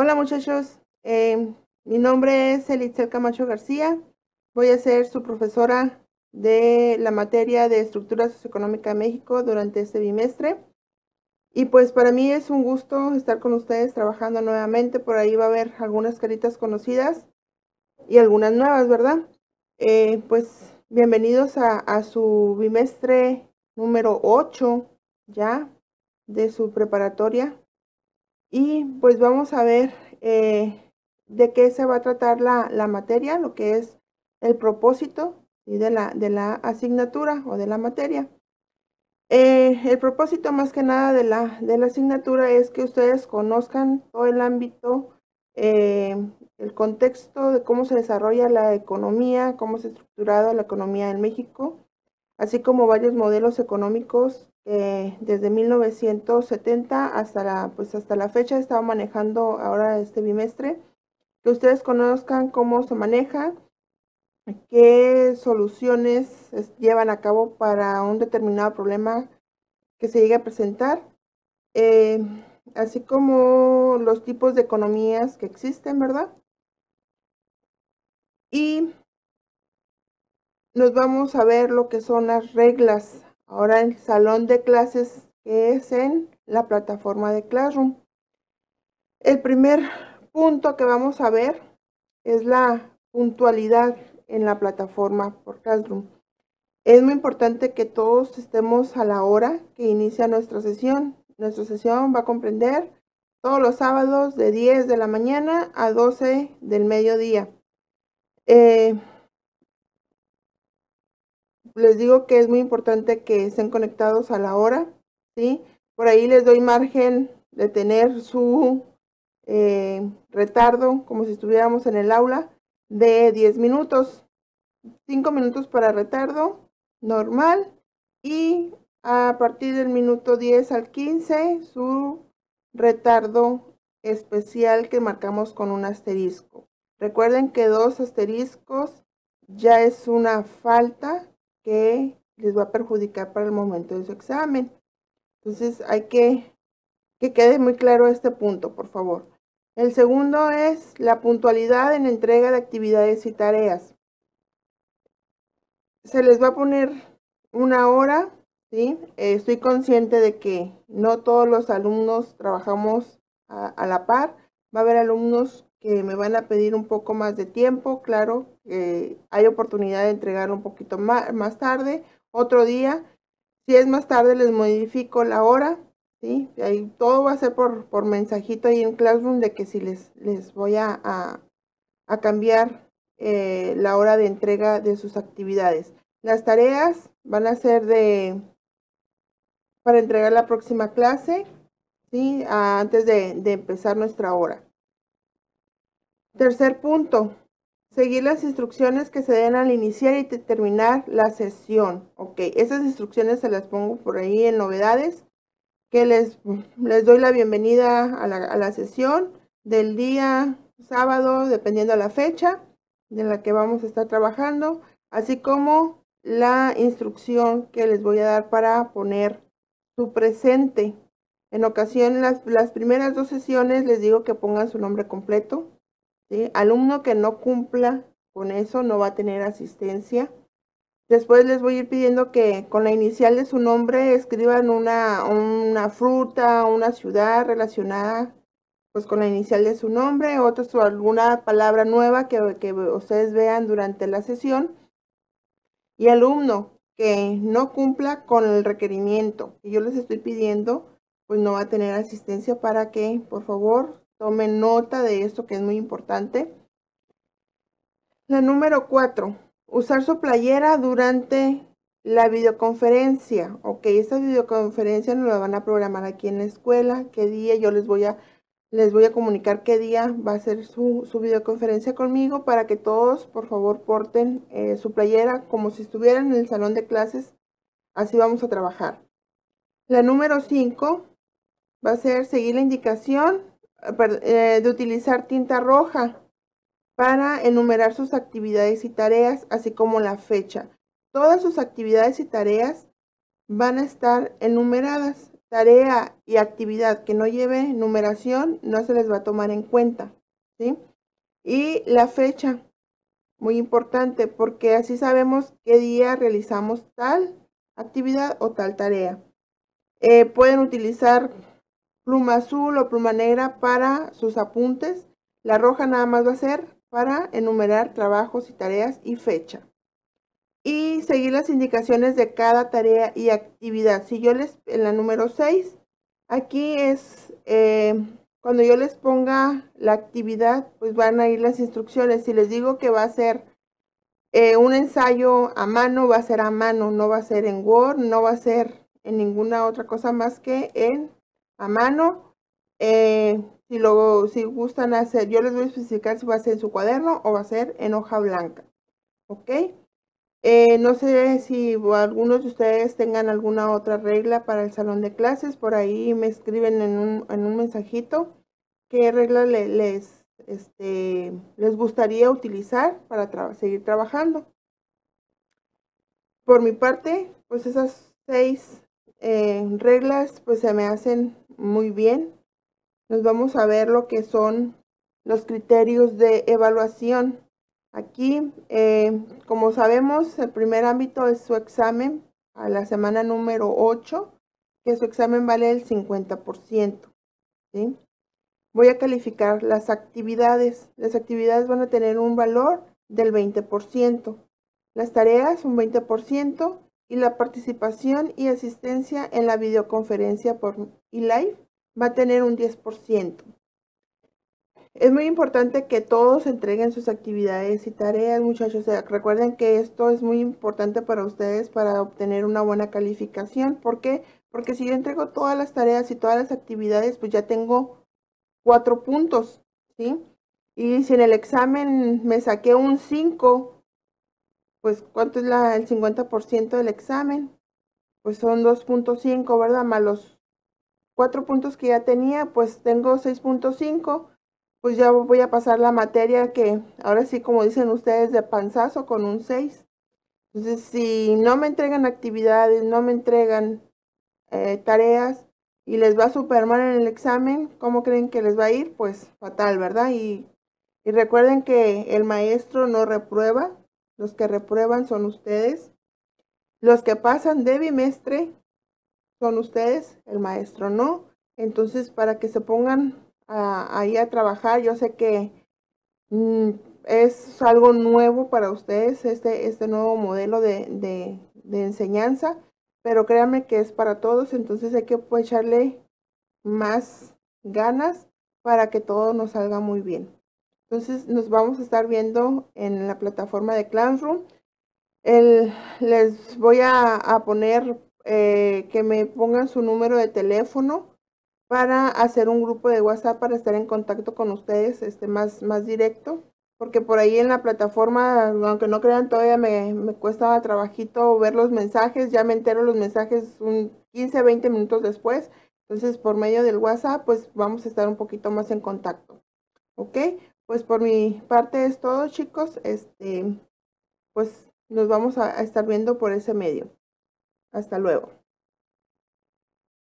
Hola muchachos, eh, mi nombre es Elitzel Camacho García. Voy a ser su profesora de la materia de Estructura Socioeconómica de México durante este bimestre. Y pues para mí es un gusto estar con ustedes trabajando nuevamente. Por ahí va a haber algunas caritas conocidas y algunas nuevas, ¿verdad? Eh, pues bienvenidos a, a su bimestre número 8 ya de su preparatoria y pues vamos a ver eh, de qué se va a tratar la, materia, lo que es el propósito y de, la, de la asignatura o de la materia. Eh, el propósito más que nada de la, asignatura es que ustedes conozcan todo el ámbito, eh, el contexto de cómo se desarrolla la economía, cómo se ha estructurado la economía en México, así como varios modelos económicos eh, desde 1970 hasta la, pues hasta la fecha he estado manejando ahora este bimestre. Que ustedes conozcan cómo se maneja, qué soluciones llevan a cabo para un determinado problema que se llegue a presentar, eh, así como los tipos de economías que existen, ¿verdad? Y nos vamos a ver lo que son las reglas Ahora el salón de clases que es en la plataforma de Classroom. El primer punto que vamos a ver es la puntualidad en la plataforma por Classroom. Es muy importante que todos estemos a la hora que inicia nuestra sesión. Nuestra sesión va a comprender todos los sábados de 10 de la mañana a 12 del mediodía. Eh, les digo que es muy importante que estén conectados a la hora, ¿sí? Por ahí les doy margen de tener su eh, retardo, como si estuviéramos en el aula, de 10 minutos. 5 minutos para retardo normal y a partir del minuto 10 al 15 su retardo especial que marcamos con un asterisco. Recuerden que dos asteriscos ya es una falta que les va a perjudicar para el momento de su examen. Entonces hay que que quede muy claro este punto, por favor. El segundo es la puntualidad en entrega de actividades y tareas. Se les va a poner una hora, ¿sí? Eh, estoy consciente de que no todos los alumnos trabajamos a, a la par. Va a haber alumnos que me van a pedir un poco más de tiempo, claro, eh, hay oportunidad de entregar un poquito más, más tarde, otro día. Si es más tarde, les modifico la hora, ¿sí? Ahí todo va a ser por, mensajito ahí en Classroom de que si les, les voy a, cambiar eh, la hora de entrega de sus actividades. Las tareas van a ser de para entregar la próxima clase, ¿sí? Ah, antes de empezar nuestra hora. Tercer punto, seguir las instrucciones que se den al iniciar y terminar la sesión. Ok, esas instrucciones se las pongo por ahí en novedades, que les, les doy la bienvenida a la, sesión del día sábado, dependiendo de la fecha de la que vamos a estar trabajando, así como la instrucción que les voy a dar para poner su presente. En ocasión, las primeras dos sesiones les digo que pongan su nombre completo, Alumno que no cumpla con eso no va a tener asistencia. Después les voy a ir pidiendo que con la inicial de su nombre escriban una, fruta, una ciudad relacionada pues con la inicial de su nombre, otros o alguna palabra nueva que, que ustedes vean durante la sesión. Y alumno que no cumpla con el requerimiento que yo les estoy pidiendo, pues no va a tener asistencia para que por favor Tomen nota de esto que es muy importante. La número cuatro, usar su playera durante la videoconferencia. Ok, esta videoconferencia nos la van a programar aquí en la escuela. ¿Qué día? Yo les voy a, les voy a comunicar qué día va a ser su, videoconferencia conmigo para que todos, por favor, porten eh, su playera como si estuvieran en el salón de clases. Así vamos a trabajar. La número 5 va a ser seguir la indicación eh, eh, de utilizar tinta roja para enumerar sus actividades y tareas, así como la fecha. Todas sus actividades y tareas van a estar enumeradas. Tarea y actividad que no lleve numeración no se les va a tomar en cuenta. Y la fecha, muy importante, porque así sabemos qué día realizamos tal actividad o tal tarea. Eh, pueden utilizar pluma azul o pluma negra para sus apuntes. La roja nada más va a ser para enumerar trabajos y tareas y fecha. Y seguir las indicaciones de cada tarea y actividad. Si yo les, en la número 6, aquí es eh, cuando yo les ponga la actividad, pues van a ir las instrucciones. Si les digo que va a ser eh, un ensayo a mano, va a ser a mano, no va a ser en Word, no va a ser en ninguna otra cosa más que en a mano. Eh, si lo si gustan hacer, yo les voy a especificar si va a ser en su cuaderno o va a ser en hoja blanca. ¿Ok? Eh, no sé si algunos de ustedes tengan alguna otra regla para el salón de clases. Por ahí me escriben en un, en un mensajito qué regla les, este, les gustaría utilizar para seguir trabajando. Por mi parte, pues esas seis eh, reglas pues se me hacen muy bien. Nos vamos a ver lo que son los criterios de evaluación. Aquí, eh, como sabemos, el primer ámbito es su examen a la semana número 8, que su examen vale el 50%. Voy a calificar las actividades. Las actividades van a tener un valor del 20%. Las tareas un 20% y la participación y asistencia en la videoconferencia por live va a tener un 10%. Es muy importante que todos entreguen sus actividades y tareas, muchachos. Recuerden que esto es muy importante para ustedes para obtener una buena calificación. ¿Por qué? Porque si yo entrego todas las tareas y todas las actividades, pues ya tengo cuatro puntos, ¿sí? Y si en el examen me saqué un 5, pues ¿cuánto es la, el 50% del examen? Pues son 2.5, ¿verdad? Más los 4 puntos que ya tenía, pues tengo 6.5, pues ya voy a pasar la materia que ahora sí, como dicen ustedes, de panzazo con un 6. Entonces, si no me entregan actividades, no me entregan eh, tareas y les va a mal en el examen, ¿cómo creen que les va a ir? Pues fatal, ¿verdad? y recuerden que el maestro no reprueba, los que reprueban son ustedes, los que pasan de bimestre son ustedes, el maestro no. Entonces, para que se pongan ahí a trabajar, yo sé que mm, es algo nuevo para ustedes, este, este nuevo modelo de, enseñanza, pero créanme que es para todos, entonces hay que pues, echarle más ganas para que todo nos salga muy bien. Entonces nos vamos a estar viendo en la plataforma de Classroom. El, les voy a, poner eh, que me pongan su número de teléfono para hacer un grupo de WhatsApp para estar en contacto con ustedes este, más, más directo. Porque por ahí en la plataforma, aunque no crean, todavía me, me cuesta trabajito ver los mensajes. Ya me entero los mensajes un 15, 20 minutos después. Entonces, por medio del WhatsApp, pues vamos a estar un poquito más en contacto. ¿Ok? pues por mi parte es todo, chicos. Este, pues nos vamos a, a estar viendo por ese medio. Hasta luego.